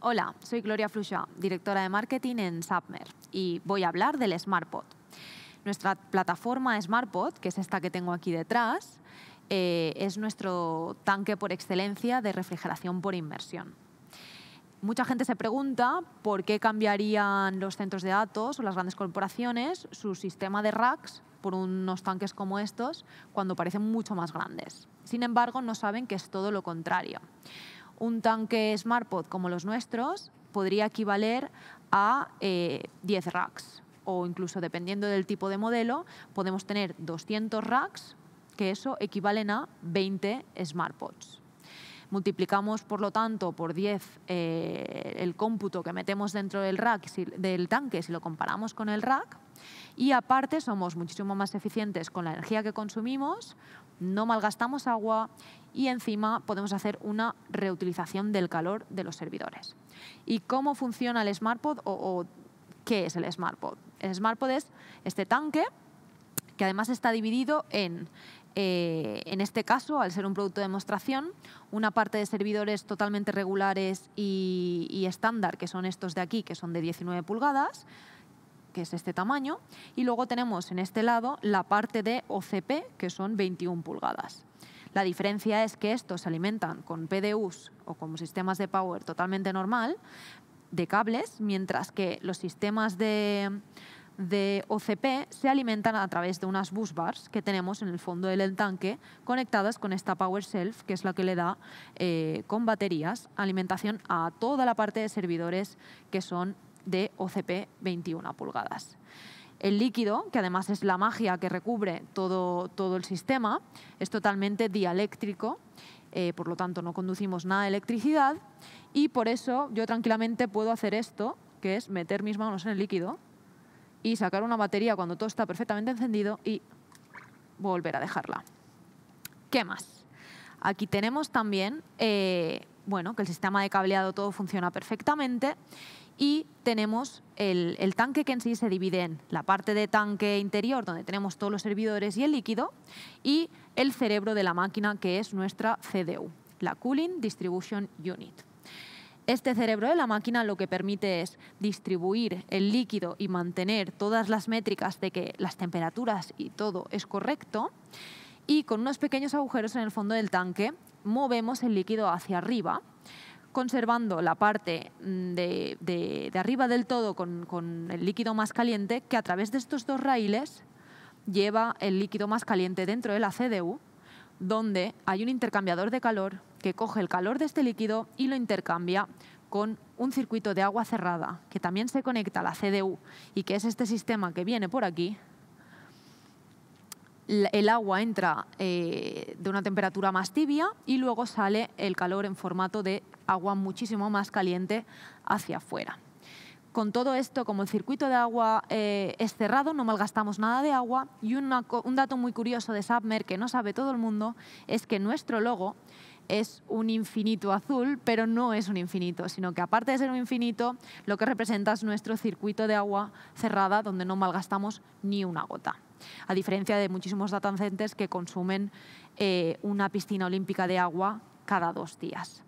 Hola, soy Gloria fluya directora de marketing en Sapmer y voy a hablar del SmartPod. Nuestra plataforma SmartPod, que es esta que tengo aquí detrás, eh, es nuestro tanque por excelencia de refrigeración por inmersión. Mucha gente se pregunta por qué cambiarían los centros de datos o las grandes corporaciones su sistema de racks por unos tanques como estos cuando parecen mucho más grandes. Sin embargo, no saben que es todo lo contrario un tanque SmartPod como los nuestros podría equivaler a 10 eh, racks o incluso dependiendo del tipo de modelo, podemos tener 200 racks, que eso equivalen a 20 SmartPods. Multiplicamos, por lo tanto, por 10 eh, el cómputo que metemos dentro del, rack, del tanque si lo comparamos con el rack y aparte somos muchísimo más eficientes con la energía que consumimos, no malgastamos agua y encima podemos hacer una reutilización del calor de los servidores. ¿Y cómo funciona el SmartPod o, qué es el SmartPod? El SmartPod es este tanque que además está dividido en eh, en este caso, al ser un producto de demostración, una parte de servidores totalmente regulares y, y estándar, que son estos de aquí, que son de 19 pulgadas, que es este tamaño, y luego tenemos en este lado la parte de OCP, que son 21 pulgadas. La diferencia es que estos se alimentan con PDUs o con sistemas de power totalmente normal, de cables, mientras que los sistemas de, OCP se alimentan a través de unas bus bars que tenemos en el fondo del tanque conectadas con esta Power Shelf, que es la que le da eh, con baterías alimentación a toda la parte de servidores que son de OCP 21 pulgadas. El líquido, que además es la magia que recubre todo, todo el sistema, es totalmente dieléctrico, eh, por lo tanto no conducimos nada de electricidad y por eso yo tranquilamente puedo hacer esto, que es meter mis manos en el líquido y sacar una batería cuando todo está perfectamente encendido y volver a dejarla. ¿Qué más? Aquí tenemos también eh, bueno, que el sistema de cableado todo funciona perfectamente y tenemos el, el, tanque que en sí se divide en la parte de tanque interior, donde tenemos todos los servidores y el líquido, y el cerebro de la máquina, que es nuestra CDU, la Cooling Distribution Unit. Este cerebro de la máquina lo que permite es distribuir el líquido y mantener todas las métricas de que las temperaturas y todo es correcto, y con unos pequeños agujeros en el fondo del tanque movemos el líquido hacia arriba, conservando la parte mm, de, arriba del todo con, con el líquido más caliente, que a través de estos dos raíles lleva el líquido más caliente dentro de la CDU, donde hay un intercambiador de calor que coge el calor de este líquido y lo intercambia con un circuito de agua cerrada que también se conecta a la CDU y que es este sistema que viene por aquí el agua entra eh, de una temperatura más tibia y luego sale el calor en formato de agua muchísimo más caliente hacia afuera. Con todo esto, como el circuito de agua eh, es cerrado, no malgastamos nada de agua y un dato muy curioso de Submer que no sabe todo el mundo es que nuestro logo es un infinito azul, pero no es un infinito, sino que aparte de ser un infinito, lo que representa es nuestro circuito de agua cerrada donde no malgastamos ni una gota a diferencia de muchísimos data que consumen eh, una piscina olímpica de agua cada dos días.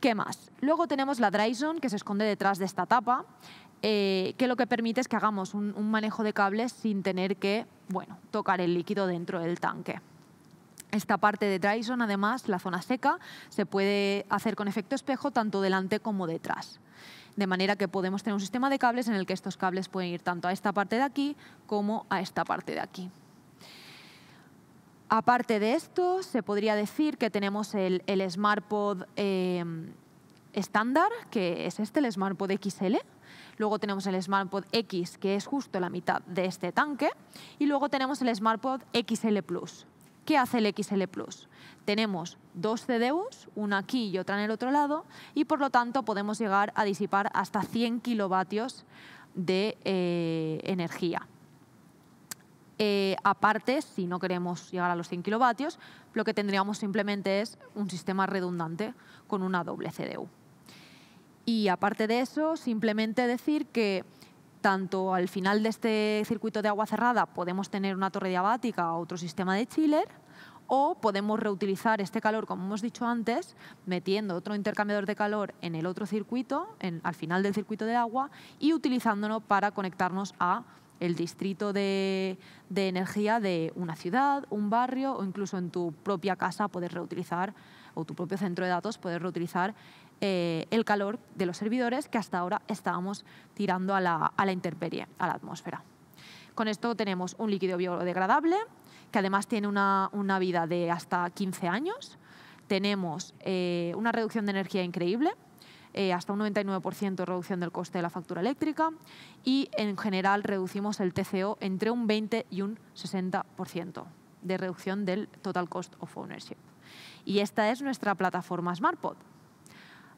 ¿Qué más? Luego tenemos la Dry que se esconde detrás de esta tapa, eh, que lo que permite es que hagamos un, manejo de cables sin tener que bueno, tocar el líquido dentro del tanque. Esta parte de dry además, la zona seca, se puede hacer con efecto espejo tanto delante como detrás de manera que podemos tener un sistema de cables en el que estos cables pueden ir tanto a esta parte de aquí como a esta parte de aquí. Aparte de esto, se podría decir que tenemos el, SmartPod em, estándar, que es este, el SmartPod XL. Luego tenemos el SmartPod X, que es justo la mitad de este tanque. Y luego tenemos el SmartPod XL Plus. ¿Qué hace el XL Plus? Tenemos dos CDUs, una aquí y otra en el otro lado, y por lo tanto podemos llegar a disipar hasta 100 kilovatios de eh, energía. Eh, aparte, si no queremos llegar a los 100 kilovatios, lo que tendríamos simplemente es un sistema redundante con una doble CDU. Y aparte de eso, simplemente decir que tanto al final de este circuito de agua cerrada podemos tener una torre diabática o otro sistema de chiller, o podemos reutilizar este calor, como hemos dicho antes, metiendo otro intercambiador de calor en el otro circuito, al final del circuito de agua, y utilizándolo para conectarnos a el distrito de, energía de una ciudad, un barrio o incluso en tu propia casa puedes reutilizar o tu propio centro de datos poder reutilizar eh, el calor de los servidores que hasta ahora estábamos tirando a la, a la intemperie, a la atmósfera. Con esto tenemos un líquido biodegradable que además tiene una, una vida de hasta 15 años. Tenemos eh, una reducción de energía increíble, eh, hasta un 99% de reducción del coste de la factura eléctrica y en general reducimos el TCO entre un 20 y un 60% de reducción del total cost of ownership. Y esta es nuestra plataforma SmartPod.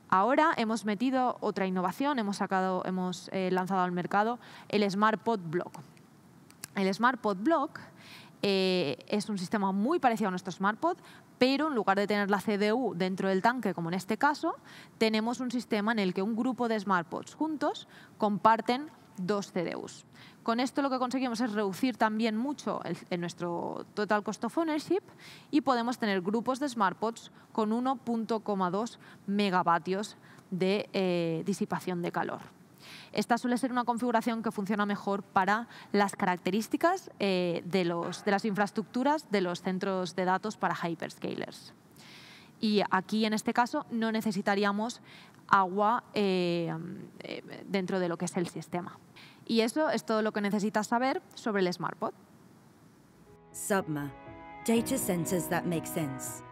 Ahora hemos metido otra innovación, hemos, sacado, hemos eh, lanzado al mercado el SmartPod Block. El SmartPod Block eh, es un sistema muy parecido a nuestro SmartPod, pero en lugar de tener la CDU dentro del tanque, como en este caso, tenemos un sistema en el que un grupo de SmartPods juntos comparten dos CDUs. Con esto lo que conseguimos es reducir también mucho el, nuestro total cost of ownership y podemos tener grupos de SmartPods con 1.2 megavatios de eh, disipación de calor. Esta suele ser una configuración que funciona mejor para las características eh, de, de las infraestructuras de los centros de datos para hyperscalers y aquí en este caso no necesitaríamos agua eh, eh, dentro de lo que es el sistema. Y eso es todo lo que necesitas saber sobre el SmartPod. Subma. Data centers that make sense.